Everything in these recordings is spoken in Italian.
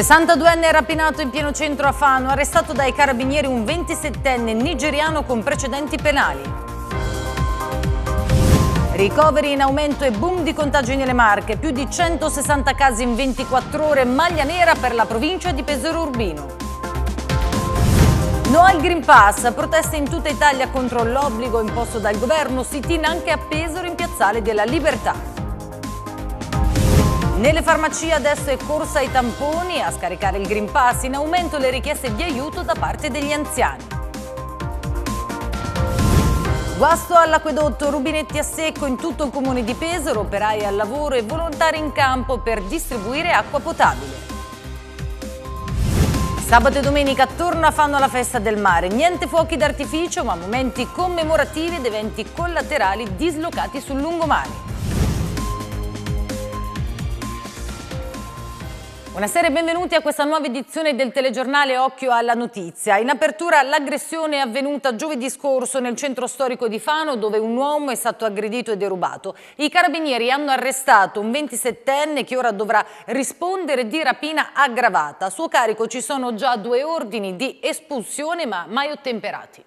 62enne rapinato in pieno centro a Fano, arrestato dai carabinieri un 27enne nigeriano con precedenti penali. Ricoveri in aumento e boom di contagi nelle Marche, più di 160 casi in 24 ore, maglia nera per la provincia di Pesaro Urbino. No al Green Pass, proteste in tutta Italia contro l'obbligo imposto dal governo, sit-in anche a Pesaro in Piazzale della Libertà. Nelle farmacie adesso è corsa ai tamponi, a scaricare il Green Pass, in aumento le richieste di aiuto da parte degli anziani. Guasto all'acquedotto, rubinetti a secco in tutto il comune di Pesaro, operai al lavoro e volontari in campo per distribuire acqua potabile. Sabato e domenica torna fanno alla festa del mare, niente fuochi d'artificio ma momenti commemorativi ed eventi collaterali dislocati sul lungomare. Buonasera e benvenuti a questa nuova edizione del telegiornale Occhio alla Notizia. In apertura l'aggressione avvenuta giovedì scorso nel centro storico di Fano dove un uomo è stato aggredito e derubato. I carabinieri hanno arrestato un 27enne che ora dovrà rispondere di rapina aggravata. A suo carico ci sono già due ordini di espulsione ma mai ottemperati.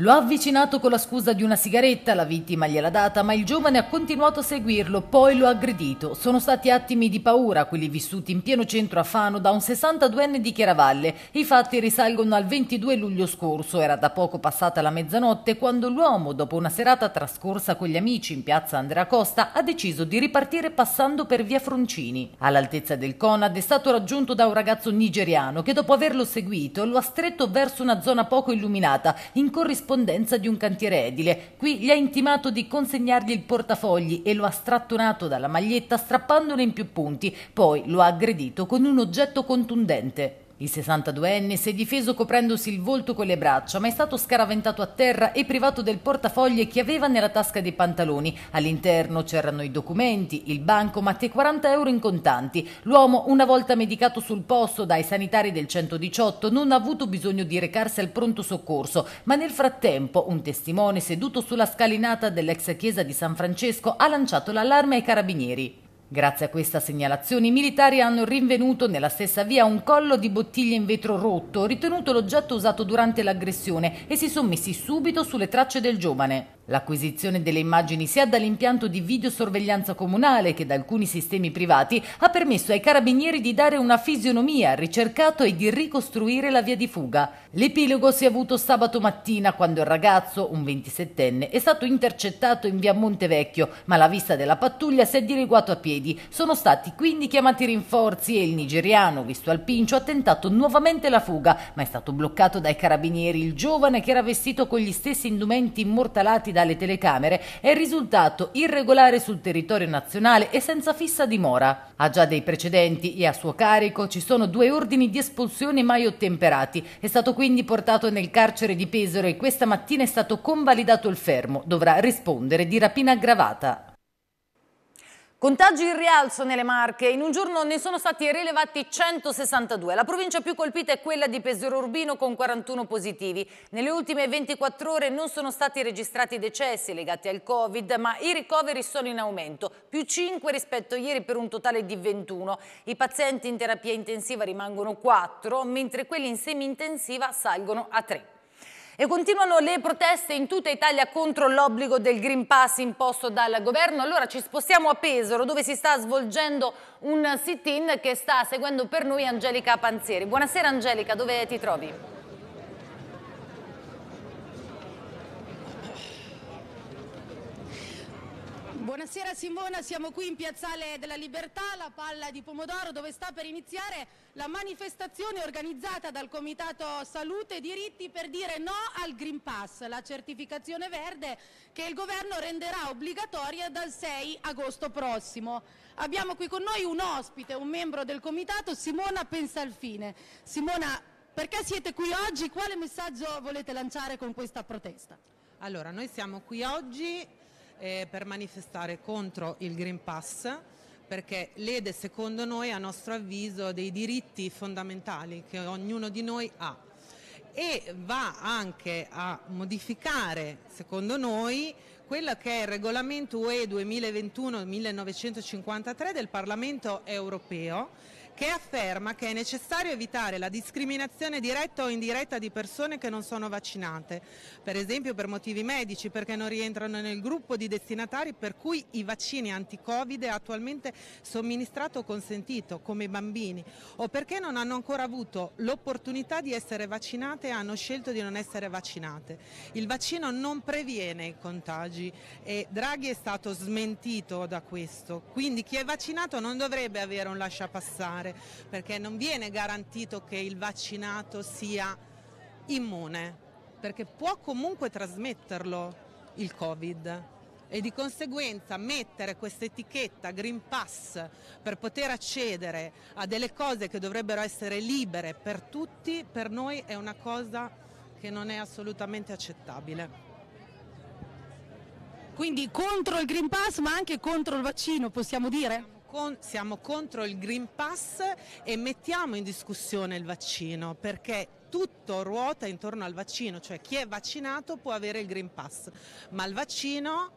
Lo ha avvicinato con la scusa di una sigaretta, la vittima gliel'ha data, ma il giovane ha continuato a seguirlo, poi lo ha aggredito. Sono stati attimi di paura quelli vissuti in pieno centro a Fano da un 62enne di Chiaravalle. I fatti risalgono al 22 luglio scorso, era da poco passata la mezzanotte, quando l'uomo, dopo una serata trascorsa con gli amici in piazza Andrea Costa, ha deciso di ripartire passando per via Froncini. All'altezza del Conad è stato raggiunto da un ragazzo nigeriano che dopo averlo seguito lo ha stretto verso una zona poco illuminata, in corrispondenza corrispondenza di un cantiere edile. Qui gli ha intimato di consegnargli il portafogli e lo ha strattonato dalla maglietta strappandone in più punti, poi lo ha aggredito con un oggetto contundente. Il 62enne si è difeso coprendosi il volto con le braccia, ma è stato scaraventato a terra e privato del portafogli che aveva nella tasca dei pantaloni. All'interno c'erano i documenti, il bancomat e 40 euro in contanti. L'uomo, una volta medicato sul posto dai sanitari del 118, non ha avuto bisogno di recarsi al pronto soccorso, ma nel frattempo un testimone seduto sulla scalinata dell'ex chiesa di San Francesco ha lanciato l'allarme ai carabinieri. Grazie a questa segnalazione i militari hanno rinvenuto nella stessa via un collo di bottiglie in vetro rotto, ritenuto l'oggetto usato durante l'aggressione e si sono messi subito sulle tracce del giovane. L'acquisizione delle immagini sia dall'impianto di videosorveglianza comunale che da alcuni sistemi privati ha permesso ai carabinieri di dare una fisionomia al ricercato e di ricostruire la via di fuga. L'epilogo si è avuto sabato mattina quando il ragazzo, un 27enne, è stato intercettato in via Montevecchio, ma la vista della pattuglia si è dileguato a piedi. Sono stati quindi chiamati rinforzi e il nigeriano, visto al pincio, ha tentato nuovamente la fuga, ma è stato bloccato dai carabinieri il giovane che era vestito con gli stessi indumenti immortalati dalle telecamere è risultato irregolare sul territorio nazionale e senza fissa dimora. Ha già dei precedenti e a suo carico ci sono due ordini di espulsione mai ottemperati. È stato quindi portato nel carcere di Pesaro e questa mattina è stato convalidato il fermo. Dovrà rispondere di rapina aggravata. Contagi in rialzo nelle Marche, in un giorno ne sono stati rilevati 162. La provincia più colpita è quella di Pesero Urbino con 41 positivi. Nelle ultime 24 ore non sono stati registrati decessi legati al Covid, ma i ricoveri sono in aumento, più 5 rispetto a ieri per un totale di 21. I pazienti in terapia intensiva rimangono 4, mentre quelli in semi-intensiva salgono a 3. E continuano le proteste in tutta Italia contro l'obbligo del Green Pass imposto dal governo. Allora ci spostiamo a Pesaro dove si sta svolgendo un sit-in che sta seguendo per noi Angelica Panzieri. Buonasera Angelica, dove ti trovi? Buonasera Simona, siamo qui in Piazzale della Libertà, la palla di Pomodoro, dove sta per iniziare la manifestazione organizzata dal Comitato Salute e Diritti per dire no al Green Pass, la certificazione verde che il governo renderà obbligatoria dal 6 agosto prossimo. Abbiamo qui con noi un ospite, un membro del Comitato, Simona Pensalfine. Simona, perché siete qui oggi? Quale messaggio volete lanciare con questa protesta? Allora, noi siamo qui oggi eh, per manifestare contro il Green Pass perché lede secondo noi a nostro avviso dei diritti fondamentali che ognuno di noi ha e va anche a modificare secondo noi quello che è il regolamento UE 2021-1953 del Parlamento europeo che afferma che è necessario evitare la discriminazione diretta o indiretta di persone che non sono vaccinate, per esempio per motivi medici, perché non rientrano nel gruppo di destinatari per cui i vaccini anti-Covid è attualmente somministrato o consentito, come i bambini, o perché non hanno ancora avuto l'opportunità di essere vaccinate e hanno scelto di non essere vaccinate. Il vaccino non previene i contagi e Draghi è stato smentito da questo, quindi chi è vaccinato non dovrebbe avere un lasciapassare fare perché non viene garantito che il vaccinato sia immune perché può comunque trasmetterlo il Covid e di conseguenza mettere questa etichetta Green Pass per poter accedere a delle cose che dovrebbero essere libere per tutti, per noi è una cosa che non è assolutamente accettabile. Quindi contro il Green Pass ma anche contro il vaccino possiamo dire? con, siamo contro il Green Pass e mettiamo in discussione il vaccino perché tutto ruota intorno al vaccino, cioè chi è vaccinato può avere il Green Pass, ma il vaccino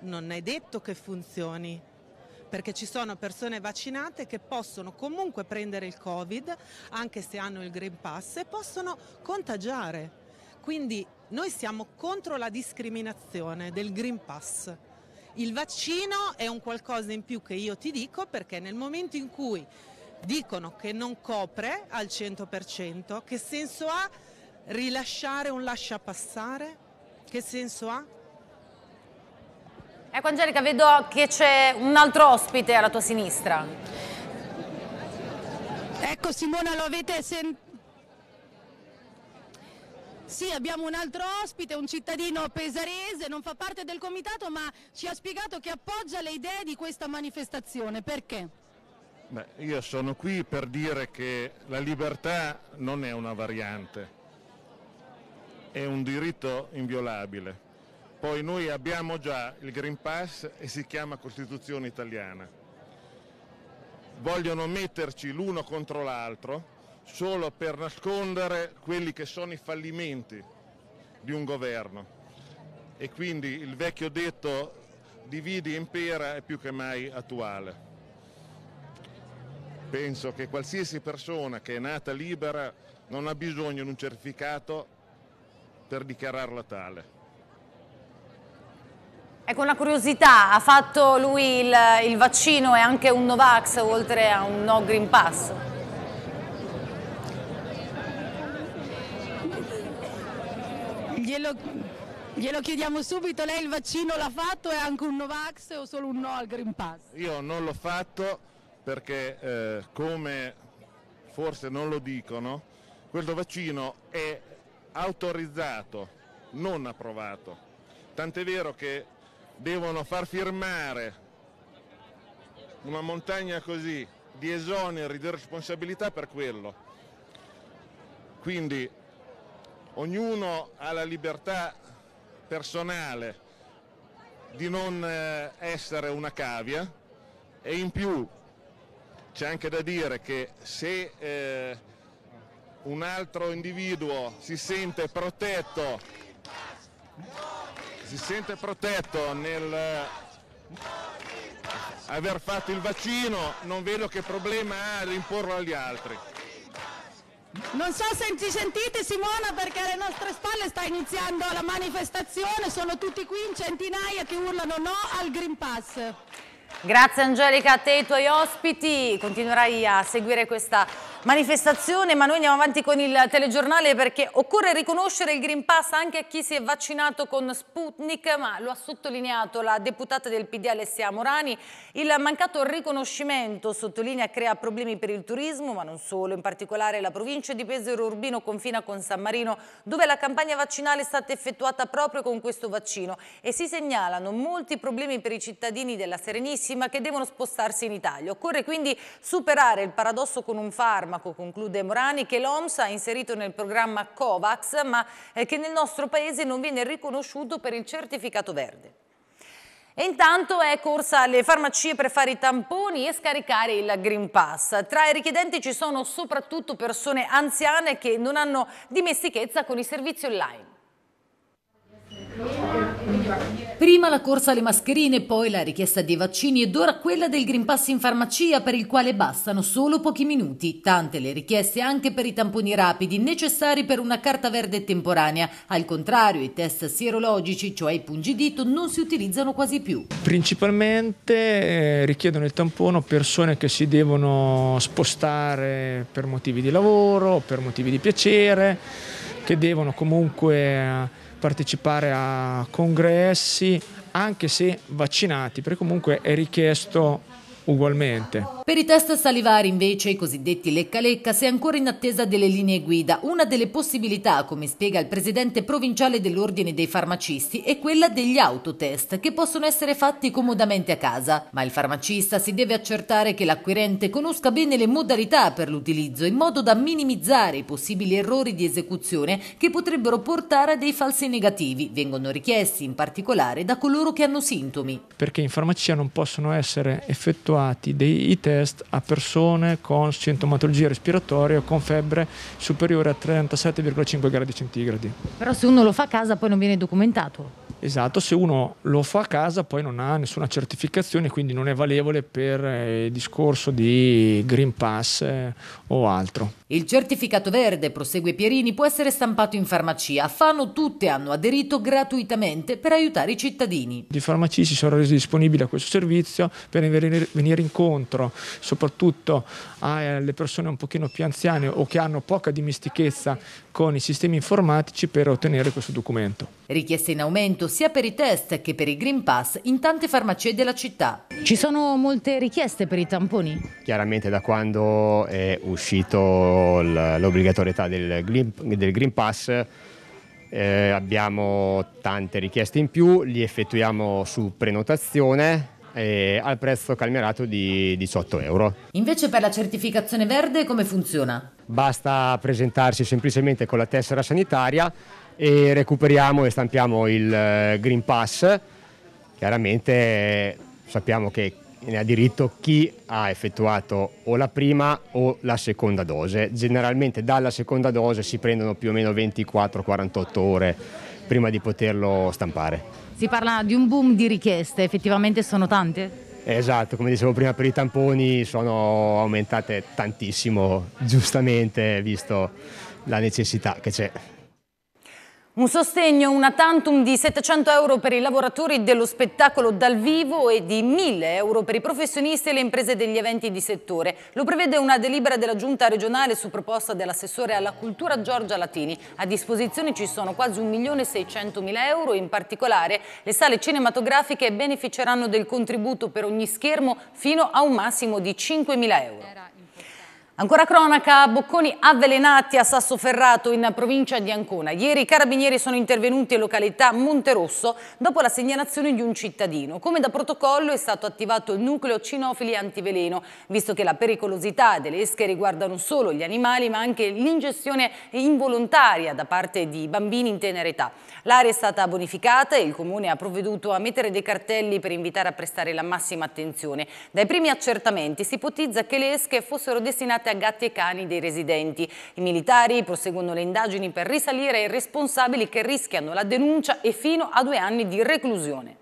non è detto che funzioni perché ci sono persone vaccinate che possono comunque prendere il Covid anche se hanno il Green Pass e possono contagiare. Quindi noi siamo contro la discriminazione del Green Pass. Il vaccino è un qualcosa in più che io ti dico perché nel momento in cui dicono che non copre al 100%, che senso ha rilasciare un lascia passare? Che senso ha? Ecco Angelica, vedo che c'è un altro ospite alla tua sinistra. Ecco Simona, lo avete sentito? Sì, abbiamo un altro ospite, un cittadino pesarese, non fa parte del comitato ma ci ha spiegato che appoggia le idee di questa manifestazione. Perché? Beh, io sono qui per dire che la libertà non è una variante, è un diritto inviolabile. Poi noi abbiamo già il Green Pass e si chiama Costituzione italiana. Vogliono metterci l'uno contro l'altro solo per nascondere quelli che sono i fallimenti di un governo. E quindi il vecchio detto dividi e impera è più che mai attuale. Penso che qualsiasi persona che è nata libera non ha bisogno di un certificato per dichiararla tale. Ecco una curiosità, ha fatto lui il, il vaccino e anche un Novax oltre a un No Green Pass? glielo, glielo, chiediamo subito, lei il vaccino l'ha fatto, è anche un Novax o solo un no al Green Pass? Io non l'ho fatto perché eh, come forse non lo dicono, questo vaccino è autorizzato, non approvato. Tant'è vero che devono far firmare una montagna così di esoneri di responsabilità per quello. Quindi Ognuno ha la libertà personale di non eh, essere una cavia e in più c'è anche da dire che se eh, un altro individuo si sente protetto, si sente protetto nel eh, aver fatto il vaccino non vedo che problema ha ad imporlo agli altri. Non so se ci sentite Simona perché alle nostre spalle sta iniziando la manifestazione, sono tutti qui in centinaia che urlano no al Green Pass. Grazie Angelica a te e ai tuoi ospiti, continuerai a seguire questa manifestazione, ma noi andiamo avanti con il telegiornale perché occorre riconoscere il Green Pass anche a chi si è vaccinato con Sputnik, ma lo ha sottolineato la deputata del PD Alessia Morani, il mancato riconoscimento, sottolinea, crea problemi per il turismo, ma non solo, in particolare la provincia di Pesaro Urbino confina con San Marino, dove la campagna vaccinale è stata effettuata proprio con questo vaccino e si segnalano molti problemi per i cittadini della Serenissima che devono spostarsi in Italia. Occorre quindi superare il paradosso con un farmaco farmaco, conclude Morani, che l'OMS ha inserito nel programma COVAX, ma eh, che nel nostro paese non viene riconosciuto per il certificato verde. E intanto è corsa alle farmacie per fare i tamponi e scaricare il Green Pass. Tra i richiedenti ci sono soprattutto persone anziane che non hanno dimestichezza con i servizi online. Prima la corsa alle mascherine, poi la richiesta dei vaccini ed ora quella del Green Pass in farmacia per il quale bastano solo pochi minuti. Tante le richieste anche per i tamponi rapidi necessari per una carta verde temporanea. Al contrario, i test sierologici, cioè i pungidito, non si utilizzano quasi più. Principalmente eh, richiedono il tampone persone che si devono spostare per motivi di lavoro, per motivi di piacere che devono comunque eh, partecipare a congressi anche se vaccinati, perché comunque è richiesto ugualmente. Per i test salivari invece, i cosiddetti lecca-lecca, si è ancora in attesa delle linee guida. Una delle possibilità, come spiega il presidente provinciale dell'Ordine dei Farmacisti, è quella degli autotest, che possono essere fatti comodamente a casa. Ma il farmacista si deve accertare che l'acquirente conosca bene le modalità per l'utilizzo, in modo da minimizzare i possibili errori di esecuzione che potrebbero portare a dei falsi negativi. Vengono richiesti in particolare da coloro che hanno sintomi. Perché in farmacia non possono essere effettuati dei test test a persone con sintomatologia respiratoria o con febbre superiore a 37,5 gradi centigradi. Però se uno lo fa a casa poi non viene documentato. Esatto, se uno lo fa a casa poi non ha nessuna certificazione, quindi non è valevole per eh, il discorso di Green Pass eh, o altro. Il certificato verde, prosegue Pierini, può essere stampato in farmacia. Fanno tutte hanno aderito gratuitamente per aiutare i cittadini. I farmaci si sono resi disponibili a questo servizio per venire incontro soprattutto eh, alle persone un pochino più anziane o che hanno poca dimestichezza con i sistemi informatici per ottenere questo documento. Richieste in aumento sia per i test che per i Green Pass in tante farmacie della città. Ci sono molte richieste per i tamponi? Chiaramente da quando è uscito l'obbligatorietà del, del Green Pass. Eh, abbiamo tante richieste in più, li effettuiamo su prenotazione eh, al prezzo calmerato di 18 euro. Invece per la certificazione verde come funziona? Basta presentarsi semplicemente con la tessera sanitaria e recuperiamo e stampiamo il eh, Green Pass. Chiaramente eh, sappiamo che ne ha diritto chi ha effettuato o la prima o la seconda dose. Generalmente dalla seconda dose si prendono più o meno 24-48 ore prima di poterlo stampare. Si parla di un boom di richieste, effettivamente sono tante? Esatto, come dicevo prima per i tamponi sono aumentate tantissimo, giustamente visto la necessità che c'è. Un sostegno, una tantum di 700 euro per i lavoratori dello spettacolo dal vivo e di 1000 euro per i professionisti e le imprese degli eventi di settore. Lo prevede una delibera della Giunta regionale su proposta dell'assessore alla cultura Giorgia Latini. A disposizione ci sono quasi 1.600.000 euro, in particolare le sale cinematografiche beneficeranno del contributo per ogni schermo fino a un massimo di 5.000 euro. Ancora cronaca, bocconi avvelenati a Sassoferrato in provincia di Ancona. Ieri i carabinieri sono intervenuti in località Monterosso dopo la segnalazione di un cittadino. Come da protocollo è stato attivato il nucleo cinofili antiveleno, visto che la pericolosità delle esche riguarda non solo gli animali ma anche l'ingestione involontaria da parte di bambini in tenera età. L'area è stata bonificata e il comune ha provveduto a mettere dei cartelli per invitare a prestare la massima attenzione. Dai primi accertamenti si ipotizza che le esche fossero destinate a gatti e cani dei residenti. I militari proseguono le indagini per risalire ai responsabili che rischiano la denuncia e fino a due anni di reclusione.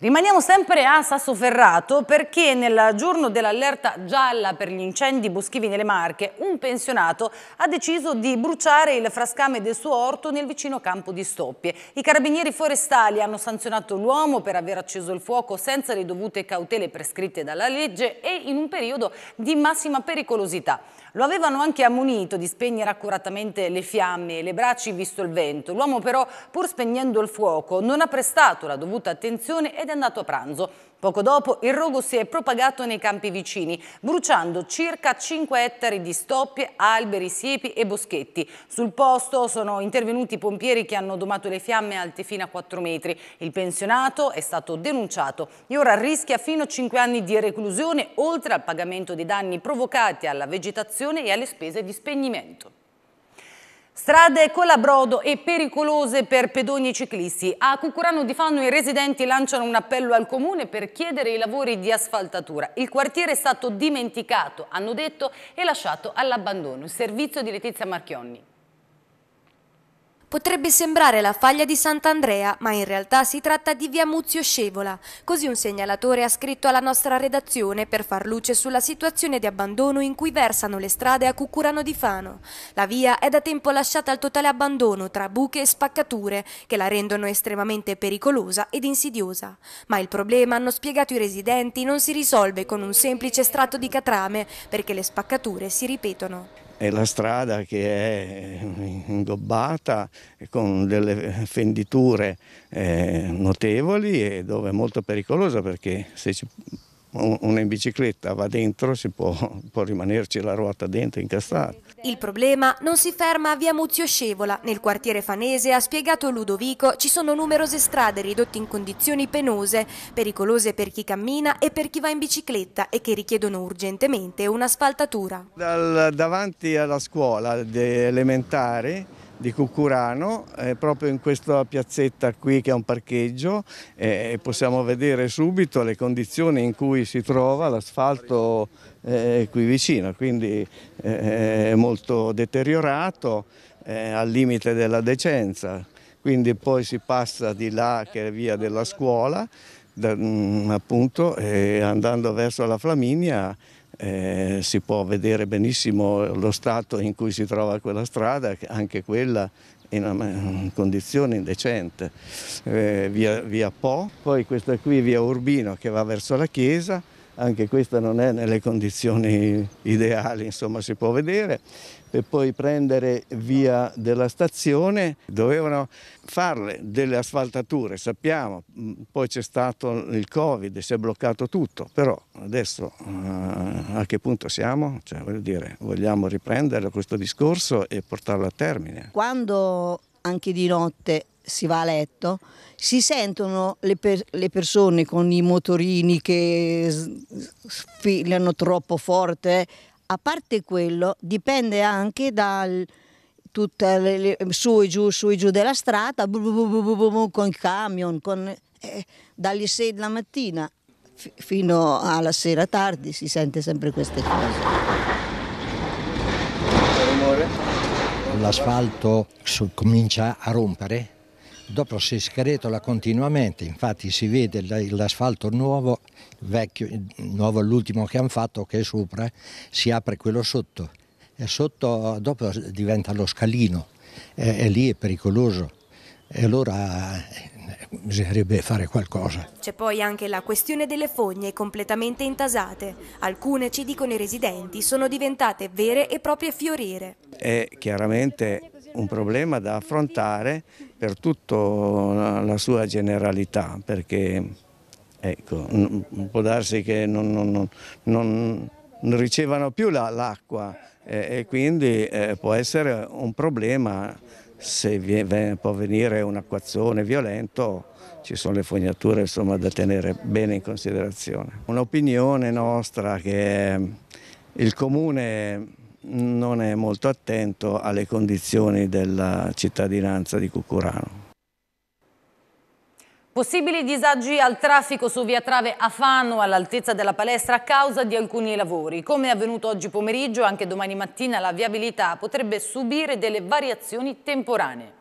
Rimaniamo sempre a Sassoferrato perché nel giorno dell'allerta gialla per gli incendi boschivi nelle Marche un pensionato ha deciso di bruciare il frascame del suo orto nel vicino campo di Stoppie. I carabinieri forestali hanno sanzionato l'uomo per aver acceso il fuoco senza le dovute cautele prescritte dalla legge e in un periodo di massima pericolosità. Lo avevano anche ammonito di spegnere accuratamente le fiamme e le braccia visto il vento. L'uomo però, pur spegnendo il fuoco, non ha prestato la dovuta attenzione ed è andato a pranzo. Poco dopo il rogo si è propagato nei campi vicini, bruciando circa 5 ettari di stoppie, alberi, siepi e boschetti. Sul posto sono intervenuti pompieri che hanno domato le fiamme alte fino a 4 metri. Il pensionato è stato denunciato e ora rischia fino a 5 anni di reclusione, oltre al pagamento dei danni provocati alla vegetazione manutenzione e alle spese di spegnimento. Strade colabrodo e pericolose per pedoni e ciclisti. A Cucurano di Fanno i residenti lanciano un appello al comune per chiedere i lavori di asfaltatura. Il quartiere è stato dimenticato, hanno detto, e lasciato all'abbandono. Servizio di Letizia Marchionni. Potrebbe sembrare la faglia di Sant'Andrea, ma in realtà si tratta di via Muzio Scevola. Così un segnalatore ha scritto alla nostra redazione per far luce sulla situazione di abbandono in cui versano le strade a Cucurano di Fano. La via è da tempo lasciata al totale abbandono tra buche e spaccature che la rendono estremamente pericolosa ed insidiosa. Ma il problema, hanno spiegato i residenti, non si risolve con un semplice strato di catrame perché le spaccature si ripetono è la strada che è ingobbata con delle fenditure eh, notevoli e dove è molto pericolosa perché se ci, una in bicicletta va dentro si può, può rimanerci la ruota dentro incastrata. Il problema non si ferma a via Muzio Scevola. Nel quartiere fanese, ha spiegato Ludovico, ci sono numerose strade ridotte in condizioni penose, pericolose per chi cammina e per chi va in bicicletta e che richiedono urgentemente un'asfaltatura. davanti alla scuola elementare di Cucurano, eh, proprio in questa piazzetta qui che è un parcheggio, eh, possiamo vedere subito le condizioni in cui si trova l'asfalto eh, qui vicino, quindi eh, è molto deteriorato, al limite della decenza, quindi poi si passa di là che è via della scuola, da, mh, mm, appunto, andando verso la Flaminia eh, si può vedere benissimo lo stato in cui si trova quella strada, anche quella in una condizione indecente. Eh, via, via Po, poi questa qui via Urbino che va verso la chiesa, anche questa non è nelle condizioni ideali, insomma si può vedere, per poi prendere via della stazione dovevano farle delle asfaltature, sappiamo, mm, poi c'è stato il Covid, si è bloccato tutto, però adesso eh, a che punto siamo? Cioè, voglio dire, vogliamo riprendere questo discorso e portarlo a termine. Quando anche di notte si va a letto, si sentono le, per, le persone con i motorini che sfilano troppo forte, eh. a parte quello dipende anche dal tutte le, le, su e giù, su e giù della strada, bu, bu, bu, con il camion, con, eh, dalle 6 della mattina fino alla sera tardi si sente sempre queste cose. L'asfalto comincia a rompere dopo si scretola continuamente, infatti si vede l'asfalto nuovo, vecchio, nuovo l'ultimo che hanno fatto che è sopra, si apre quello sotto e sotto dopo diventa lo scalino e, e lì è pericoloso e allora eh, bisognerebbe fare qualcosa. C'è poi anche la questione delle fogne completamente intasate. Alcune, ci dicono i residenti, sono diventate vere e proprie fioriere. È chiaramente un problema da affrontare per tutta la sua generalità, perché ecco, può darsi che non, non, non, non ricevano più l'acqua eh, e quindi eh, può essere un problema se viene, può venire un acquazzone violento ci sono le fognature insomma, da tenere bene in considerazione. Un'opinione nostra che il comune non è molto attento alle condizioni della cittadinanza di Cucurano. Possibili disagi al traffico su via Trave a Fano all'altezza della palestra a causa di alcuni lavori. Come è avvenuto oggi pomeriggio, anche domani mattina la viabilità potrebbe subire delle variazioni temporanee.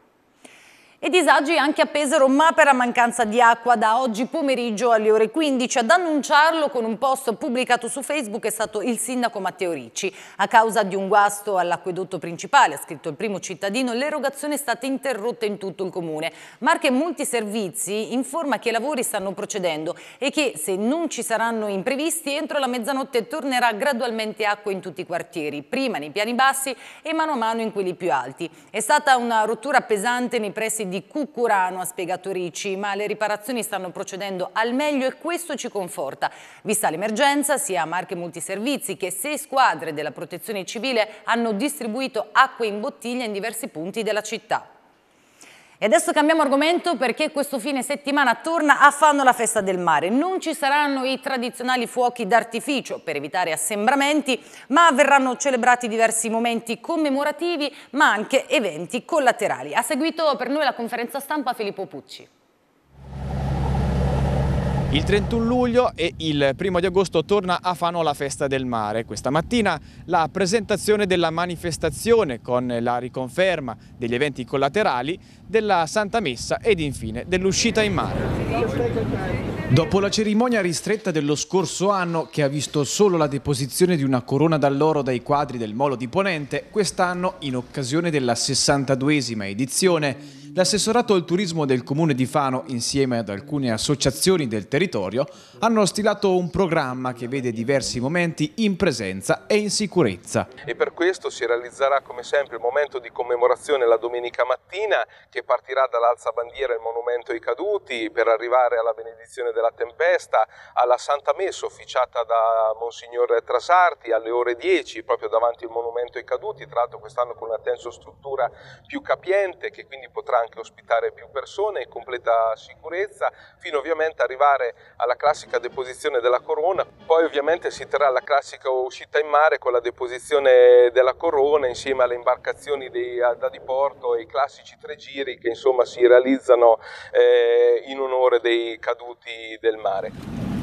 E disagi anche a Pesaro, ma per la mancanza di acqua da oggi pomeriggio alle ore 15. Ad annunciarlo con un post pubblicato su Facebook è stato il sindaco Matteo Ricci. A causa di un guasto all'acquedotto principale, ha scritto il primo cittadino, l'erogazione è stata interrotta in tutto il comune. Marche Multiservizi informa che i lavori stanno procedendo e che se non ci saranno imprevisti, entro la mezzanotte tornerà gradualmente acqua in tutti i quartieri, prima nei piani bassi e mano a mano in quelli più alti. È stata una rottura pesante nei pressi di Cucurano, ha spiegato Ricci, ma le riparazioni stanno procedendo al meglio e questo ci conforta. Vista l'emergenza, sia Marche Multiservizi che sei squadre della Protezione Civile hanno distribuito acqua in bottiglia in diversi punti della città. E adesso cambiamo argomento perché questo fine settimana torna a Fanno la festa del mare. Non ci saranno i tradizionali fuochi d'artificio per evitare assembramenti, ma verranno celebrati diversi momenti commemorativi, ma anche eventi collaterali. Ha seguito per noi la conferenza stampa Filippo Pucci. Il 31 luglio e il 1 di agosto torna a Fano la festa del mare. Questa mattina la presentazione della manifestazione con la riconferma degli eventi collaterali, della Santa Messa ed infine dell'uscita in mare. Dopo la cerimonia ristretta dello scorso anno, che ha visto solo la deposizione di una corona d'alloro dai quadri del Molo di Ponente, quest'anno, in occasione della 62esima edizione, l'assessorato al turismo del comune di Fano, insieme ad alcune associazioni del territorio, hanno stilato un programma che vede diversi momenti in presenza e in sicurezza. E per questo si realizzerà come sempre il momento di commemorazione la domenica mattina che partirà dall'alza bandiera il monumento ai caduti per arrivare alla benedizione della tempesta, alla Santa Messa officiata da Monsignor Trasarti alle ore 10 proprio davanti al monumento ai caduti, tra l'altro quest'anno con una tensostruttura più capiente che quindi potrà anche ospitare più persone in completa sicurezza, fino ovviamente ad arrivare alla classica deposizione della corona. Poi ovviamente si terrà la classica uscita in mare con la deposizione della corona insieme alle imbarcazioni di, da diporto e i classici tre giri che insomma si realizzano eh, in onore dei caduti del mare.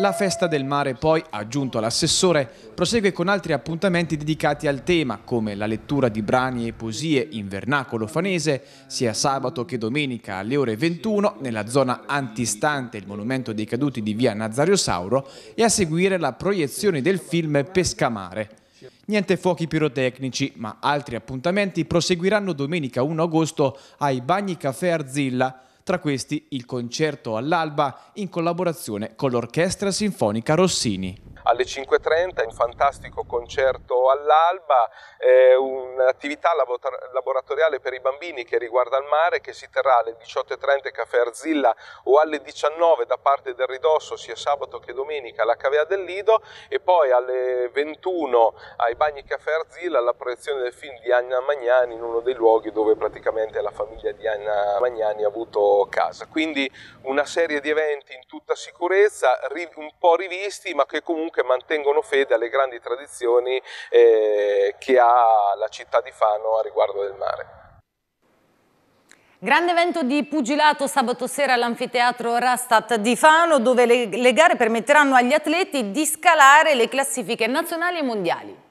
La festa del mare poi, aggiunto all'assessore, prosegue con altri appuntamenti dedicati al tema, come la lettura di brani e poesie in vernacolo fanese, sia sabato che domenica alle ore 21 nella zona antistante il monumento dei caduti di via Nazario Sauro e a seguire la proiezione del film Pescamare. Niente fuochi pirotecnici, ma altri appuntamenti proseguiranno domenica 1 agosto ai Bagni Caffè Arzilla, tra questi il concerto all'alba in collaborazione con l'Orchestra Sinfonica Rossini alle 5.30, un fantastico concerto all'alba, eh, un'attività laboratoriale per i bambini che riguarda il mare che si terrà alle 18.30 Caffè Arzilla o alle 19 da parte del Ridosso, sia sabato che domenica alla Cavea del Lido e poi alle 21 ai Bagni Caffè Arzilla la proiezione del film di Anna Magnani in uno dei luoghi dove praticamente la famiglia di Anna Magnani ha avuto casa. Quindi una serie di eventi in tutta sicurezza, un po' rivisti, ma che comunque mantengono fede alle grandi tradizioni eh, che ha la città di Fano a riguardo del mare. Grande evento di pugilato sabato sera all'anfiteatro Rastat di Fano dove le, le gare permetteranno agli atleti di scalare le classifiche nazionali e mondiali.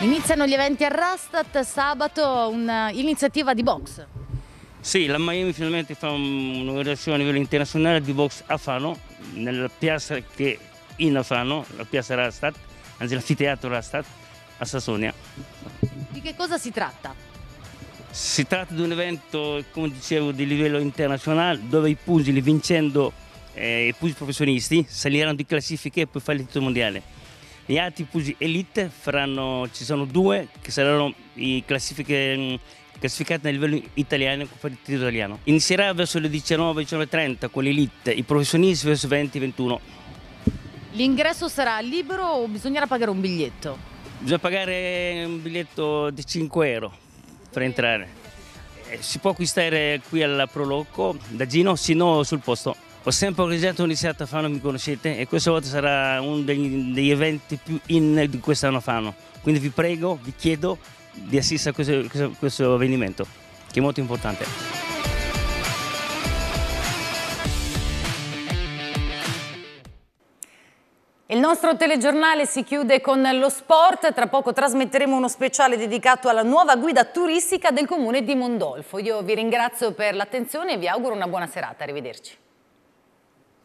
Iniziano gli eventi a Rastat, sabato un'iniziativa eh, di box. Sì, la Miami finalmente fa un'operazione a livello internazionale di box a Fano, nella piazza che è in Afano, la piazza Rastat, anzi l'anfiteatro Rastat a Sassonia. Di che cosa si tratta? Si tratta di un evento, come dicevo, di livello internazionale dove i pugili vincendo eh, i pugili professionisti saliranno di classifica e poi fare il titolo mondiale gli altri pugili Elite faranno, ci sono due che saranno i classifiche mm, classificate a livello italiano e competitivo italiano. Inizierà verso le 19-19.30 con l'Elite, i professionisti verso 20-21. L'ingresso sarà libero o bisognerà pagare un biglietto? Bisogna pagare un biglietto di 5 euro per entrare. Eh, si può acquistare qui al Prolocco da Gino, sino sul posto. Ho sempre organizzato un risatto a Fano, mi conoscete, e questa volta sarà uno degli, degli eventi più in di quest'anno a Fano. Quindi vi prego, vi chiedo di assistere a questo, questo, questo avvenimento, che è molto importante. Il nostro telegiornale si chiude con lo sport, tra poco trasmetteremo uno speciale dedicato alla nuova guida turistica del comune di Mondolfo. Io vi ringrazio per l'attenzione e vi auguro una buona serata, arrivederci.